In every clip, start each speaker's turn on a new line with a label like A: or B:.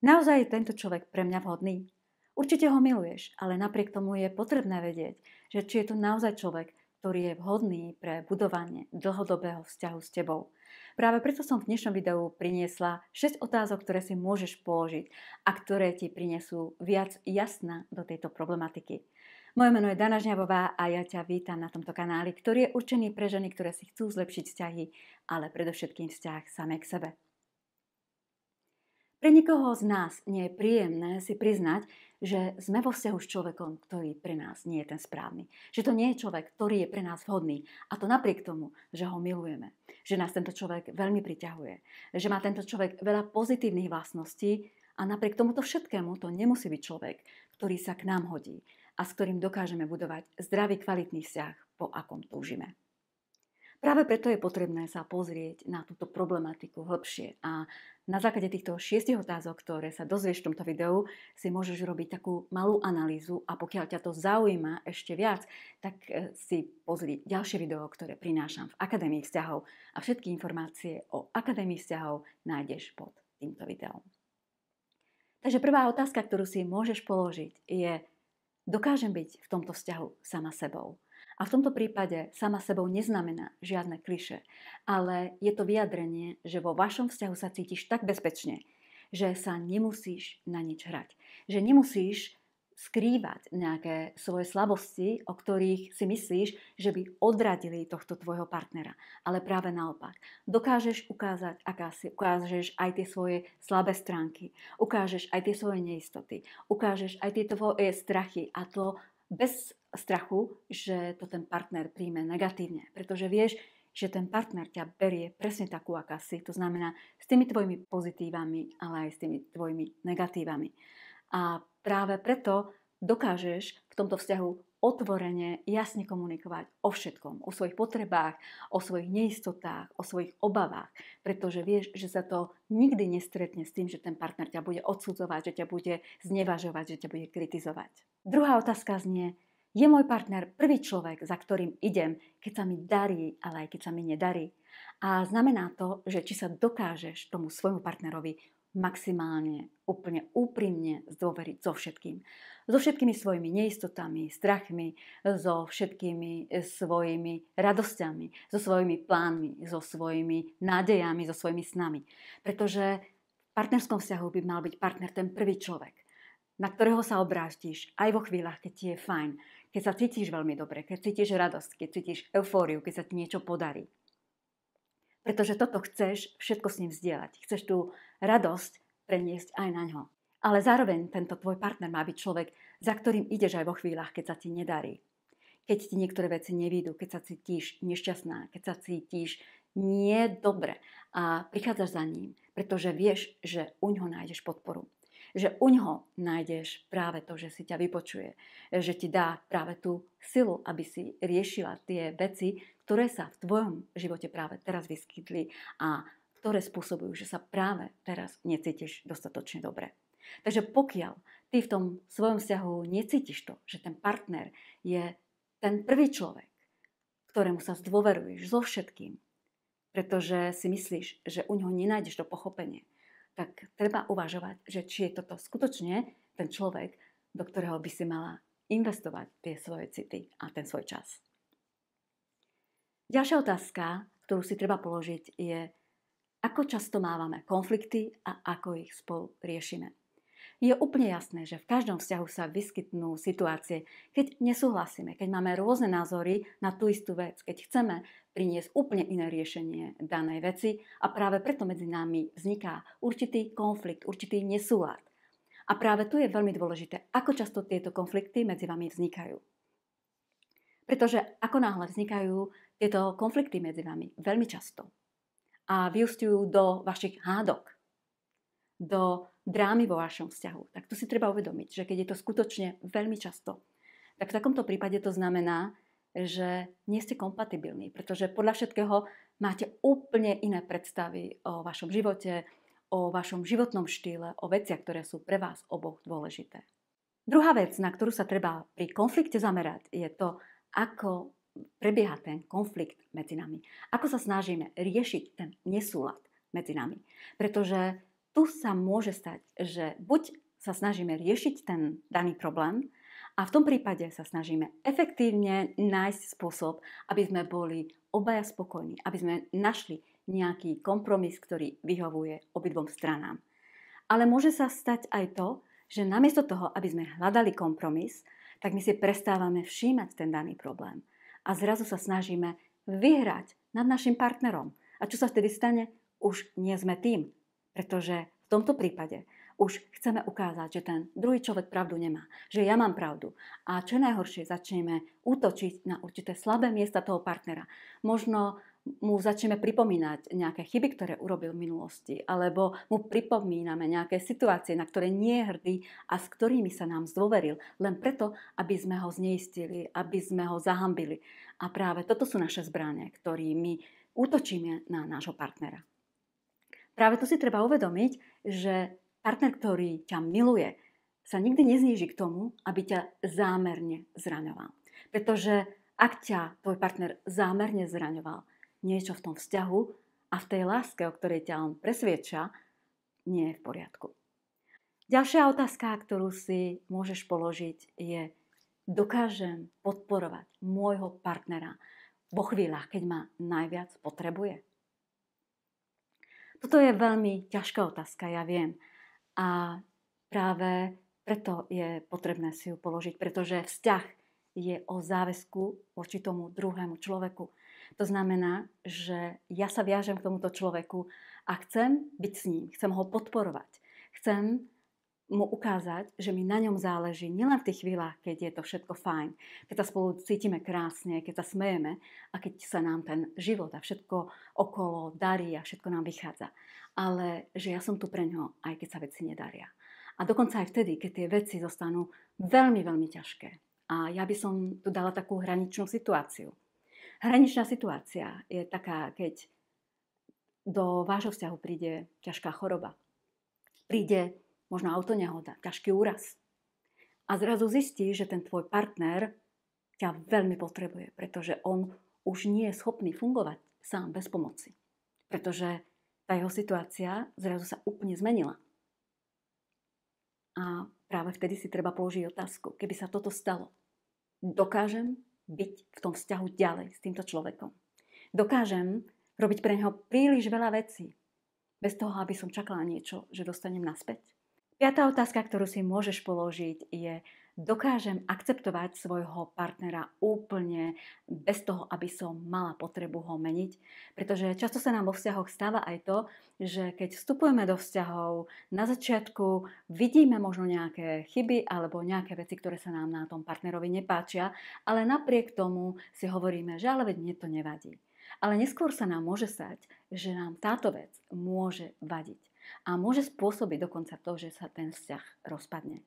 A: Naozaj je tento človek pre mňa vhodný? Určite ho miluješ, ale napriek tomu je potrebné vedieť, že či je to naozaj človek, ktorý je vhodný pre budovanie dlhodobého vzťahu s tebou. Práve preto som v dnešnom videu priniesla 6 otázok, ktoré si môžeš položiť a ktoré ti prinesú viac jasna do tejto problematiky. Moje meno je Dana Žňavová a ja ťa vítam na tomto kanáli, ktorý je určený pre ženy, ktoré si chcú zlepšiť vzťahy, ale predovšetkým vzťah same k sebe. Pre nikoho z nás nie je príjemné si priznať, že sme vo vzťahu s človekom, ktorý pre nás nie je ten správny. Že to nie je človek, ktorý je pre nás vhodný. A to napriek tomu, že ho milujeme. Že nás tento človek veľmi priťahuje. Že má tento človek veľa pozitívnych vlastností a napriek tomuto všetkému to nemusí byť človek, ktorý sa k nám hodí a s ktorým dokážeme budovať zdravý, kvalitný vzťah, po akom túžime. Práve preto je potrebné sa pozrieť na túto problematiku hĺbšie a na základe týchto šiestich otázok, ktoré sa dozvieš v tomto videu, si môžeš robiť takú malú analýzu a pokiaľ ťa to zaujíma ešte viac, tak e, si pozri ďalšie video, ktoré prinášam v Akadémii vzťahov a všetky informácie o Akadémii vzťahov nájdeš pod týmto videom. Takže prvá otázka, ktorú si môžeš položiť je, dokážem byť v tomto vzťahu sama sebou? A v tomto prípade sama sebou neznamená žiadne kliše, ale je to vyjadrenie, že vo vašom vzťahu sa cítiš tak bezpečne, že sa nemusíš na nič hrať. Že nemusíš skrývať nejaké svoje slabosti, o ktorých si myslíš, že by odradili tohto tvojho partnera. Ale práve naopak. Dokážeš ukázať, aká si, ukážeš aj tie svoje slabé stránky, ukážeš aj tie svoje neistoty, ukážeš aj tie tvoje strachy a to bez strachu, že to ten partner príjme negatívne. Pretože vieš, že ten partner ťa berie presne takú, aká si. To znamená s tými tvojimi pozitívami, ale aj s tými tvojimi negatívami. A práve preto dokážeš v tomto vzťahu otvorene, jasne komunikovať o všetkom. O svojich potrebách, o svojich neistotách, o svojich obavách. Pretože vieš, že sa to nikdy nestretne s tým, že ten partner ťa bude odsudzovať, že ťa bude znevažovať, že ťa bude kritizovať. Druhá otázka znie, je môj partner prvý človek, za ktorým idem, keď sa mi darí, ale aj keď sa mi nedarí. A znamená to, že či sa dokážeš tomu svojmu partnerovi maximálne, úplne úprimne zdôveriť so všetkým. So všetkými svojimi neistotami, strachmi, so všetkými svojimi radosťami, so svojimi plánmi, so svojimi nádejami, so svojimi snami. Pretože v partnerskom vzťahu by mal byť partner ten prvý človek, na ktorého sa obrážtíš aj vo chvíľach, keď ti je fajn, keď sa cítiš veľmi dobre, keď cítiš radosť, keď cítiš eufóriu, keď sa ti niečo podarí. Pretože toto chceš všetko s ním vzdielať. Chceš tú radosť preniesť aj na ňo. Ale zároveň tento tvoj partner má byť človek, za ktorým ideš aj vo chvíľach, keď sa ti nedarí. Keď ti niektoré veci nevídu, keď sa cítiš nešťastná, keď sa cítiš nie dobre a prichádzaš za ním, pretože vieš, že u ňoho nájdeš podporu že u ňoho nájdeš práve to, že si ťa vypočuje, že ti dá práve tú silu, aby si riešila tie veci, ktoré sa v tvojom živote práve teraz vyskytli a ktoré spôsobujú, že sa práve teraz necítiš dostatočne dobre. Takže pokiaľ ty v tom svojom vzťahu necítiš to, že ten partner je ten prvý človek, ktorému sa zdôveruješ so všetkým, pretože si myslíš, že u ňoho nenájdeš to pochopenie, tak treba uvažovať, že či je toto skutočne ten človek, do ktorého by si mala investovať tie svoje city a ten svoj čas. Ďalšia otázka, ktorú si treba položiť, je, ako často mávame konflikty a ako ich spolu riešime je úplne jasné, že v každom vzťahu sa vyskytnú situácie, keď nesúhlasíme, keď máme rôzne názory na tú istú vec, keď chceme priniesť úplne iné riešenie danej veci a práve preto medzi nami vzniká určitý konflikt, určitý nesúlad. A práve tu je veľmi dôležité, ako často tieto konflikty medzi vami vznikajú. Pretože ako náhle vznikajú tieto konflikty medzi vami veľmi často a vyústiujú do vašich hádok, do drámy vo vašom vzťahu. Tak to si treba uvedomiť, že keď je to skutočne veľmi často, tak v takomto prípade to znamená, že nie ste kompatibilní, pretože podľa všetkého máte úplne iné predstavy o vašom živote, o vašom životnom štýle, o veciach, ktoré sú pre vás oboch dôležité. Druhá vec, na ktorú sa treba pri konflikte zamerať, je to, ako prebieha ten konflikt medzi nami. Ako sa snažíme riešiť ten nesúlad medzi nami. Pretože tu sa môže stať, že buď sa snažíme riešiť ten daný problém a v tom prípade sa snažíme efektívne nájsť spôsob, aby sme boli obaja spokojní, aby sme našli nejaký kompromis, ktorý vyhovuje obidvom stranám. Ale môže sa stať aj to, že namiesto toho, aby sme hľadali kompromis, tak my si prestávame všímať ten daný problém. A zrazu sa snažíme vyhrať nad našim partnerom. A čo sa vtedy stane? Už nie sme tým, pretože v tomto prípade už chceme ukázať, že ten druhý človek pravdu nemá, že ja mám pravdu. A čo najhoršie, začneme útočiť na určité slabé miesta toho partnera. Možno mu začneme pripomínať nejaké chyby, ktoré urobil v minulosti, alebo mu pripomíname nejaké situácie, na ktoré nie je hrdý a s ktorými sa nám zdôveril, len preto, aby sme ho zneistili, aby sme ho zahambili. A práve toto sú naše zbranie, ktorými útočíme na nášho partnera. Práve tu si treba uvedomiť, že partner, ktorý ťa miluje, sa nikdy nezníži k tomu, aby ťa zámerne zraňoval. Pretože ak ťa tvoj partner zámerne zraňoval, niečo v tom vzťahu a v tej láske, o ktorej ťa on presvieča, nie je v poriadku. Ďalšia otázka, ktorú si môžeš položiť, je dokážem podporovať môjho partnera vo chvíľach, keď ma najviac potrebuje? Toto je veľmi ťažká otázka, ja viem. A práve preto je potrebné si ju položiť, pretože vzťah je o záväzku voči tomu druhému človeku. To znamená, že ja sa viažem k tomuto človeku a chcem byť s ním, chcem ho podporovať, chcem mu ukázať, že mi na ňom záleží nielen v tých chvíľach, keď je to všetko fajn, keď sa spolu cítime krásne, keď sa smejeme a keď sa nám ten život a všetko okolo darí a všetko nám vychádza. Ale že ja som tu pre ňo, aj keď sa veci nedaria. A dokonca aj vtedy, keď tie veci zostanú veľmi, veľmi ťažké. A ja by som tu dala takú hraničnú situáciu. Hraničná situácia je taká, keď do vášho vzťahu príde ťažká choroba. Príde možno autonehoda, ťažký úraz. A zrazu zistí, že ten tvoj partner ťa veľmi potrebuje, pretože on už nie je schopný fungovať sám bez pomoci. Pretože tá jeho situácia zrazu sa úplne zmenila. A práve vtedy si treba položiť otázku, keby sa toto stalo, dokážem byť v tom vzťahu ďalej s týmto človekom. Dokážem robiť pre neho príliš veľa vecí, bez toho, aby som čakala niečo, že dostanem naspäť. Piatá otázka, ktorú si môžeš položiť, je dokážem akceptovať svojho partnera úplne bez toho, aby som mala potrebu ho meniť. Pretože často sa nám vo vzťahoch stáva aj to, že keď vstupujeme do vzťahov, na začiatku vidíme možno nejaké chyby alebo nejaké veci, ktoré sa nám na tom partnerovi nepáčia, ale napriek tomu si hovoríme, že ale veď mne to nevadí. Ale neskôr sa nám môže stať, že nám táto vec môže vadiť a môže spôsobiť dokonca to, že sa ten vzťah rozpadne.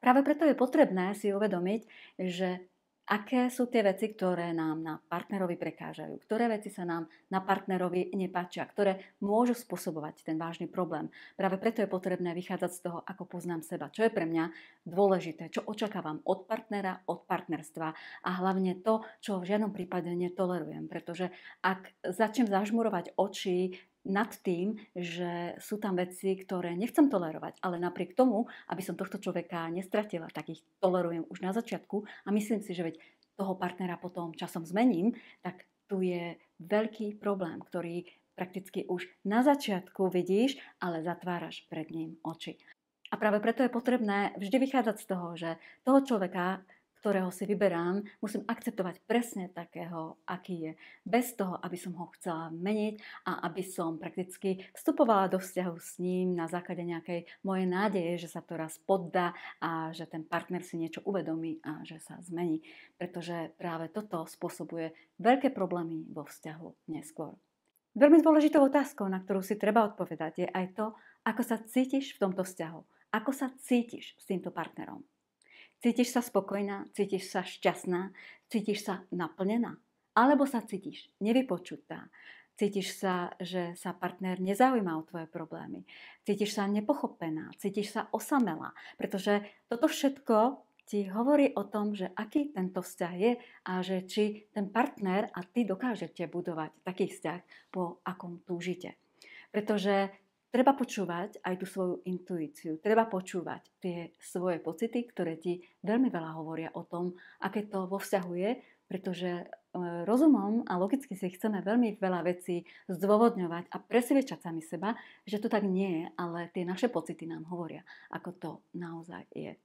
A: Práve preto je potrebné si uvedomiť, že aké sú tie veci, ktoré nám na partnerovi prekážajú, ktoré veci sa nám na partnerovi nepáčia, ktoré môžu spôsobovať ten vážny problém. Práve preto je potrebné vychádzať z toho, ako poznám seba, čo je pre mňa dôležité, čo očakávam od partnera, od partnerstva a hlavne to, čo v žiadnom prípade netolerujem. Pretože ak začnem zažmurovať oči nad tým, že sú tam veci, ktoré nechcem tolerovať, ale napriek tomu, aby som tohto človeka nestratila, tak ich tolerujem už na začiatku a myslím si, že veď toho partnera potom časom zmením, tak tu je veľký problém, ktorý prakticky už na začiatku vidíš, ale zatváraš pred ním oči. A práve preto je potrebné vždy vychádzať z toho, že toho človeka ktorého si vyberám, musím akceptovať presne takého, aký je. Bez toho, aby som ho chcela meniť a aby som prakticky vstupovala do vzťahu s ním na základe nejakej mojej nádeje, že sa to raz poddá a že ten partner si niečo uvedomí a že sa zmení. Pretože práve toto spôsobuje veľké problémy vo vzťahu neskôr. Veľmi dôležitou otázkou, na ktorú si treba odpovedať, je aj to, ako sa cítiš v tomto vzťahu. Ako sa cítiš s týmto partnerom. Cítiš sa spokojná, cítiš sa šťastná, cítiš sa naplnená. Alebo sa cítiš nevypočutá, cítiš sa, že sa partner nezaujíma o tvoje problémy, cítiš sa nepochopená, cítiš sa osamelá, pretože toto všetko ti hovorí o tom, že aký tento vzťah je a že či ten partner a ty dokážete budovať taký vzťah, po akom túžite. Pretože Treba počúvať aj tú svoju intuíciu, treba počúvať tie svoje pocity, ktoré ti veľmi veľa hovoria o tom, aké to vo vzťahu je, pretože e, rozumom a logicky si chceme veľmi veľa vecí zdôvodňovať a presvedčať sami seba, že to tak nie je, ale tie naše pocity nám hovoria, ako to naozaj je.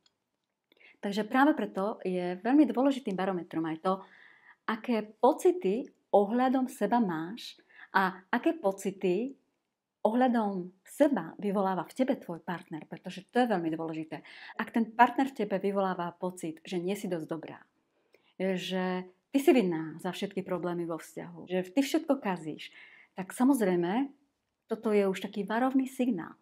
A: Takže práve preto je veľmi dôležitým barometrom aj to, aké pocity ohľadom seba máš a aké pocity ohľadom seba vyvoláva v tebe tvoj partner, pretože to je veľmi dôležité. Ak ten partner v tebe vyvoláva pocit, že nie si dosť dobrá, že ty si vinná za všetky problémy vo vzťahu, že ty všetko kazíš, tak samozrejme toto je už taký varovný signál,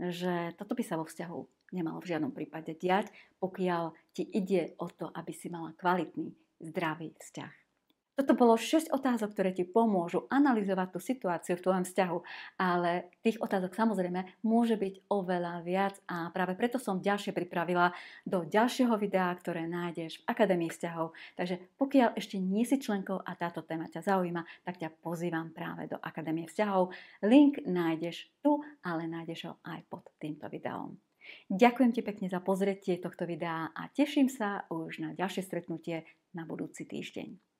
A: že toto by sa vo vzťahu nemalo v žiadnom prípade diať, pokiaľ ti ide o to, aby si mala kvalitný, zdravý vzťah. Toto bolo 6 otázok, ktoré ti pomôžu analyzovať tú situáciu v tvojom vzťahu, ale tých otázok samozrejme môže byť oveľa viac a práve preto som ďalšie pripravila do ďalšieho videa, ktoré nájdeš v Akadémii vzťahov. Takže pokiaľ ešte nie si členkou a táto téma ťa zaujíma, tak ťa pozývam práve do Akadémie vzťahov. Link nájdeš tu, ale nájdeš ho aj pod týmto videom. Ďakujem ti pekne za pozretie tohto videa a teším sa už na ďalšie stretnutie na budúci týždeň.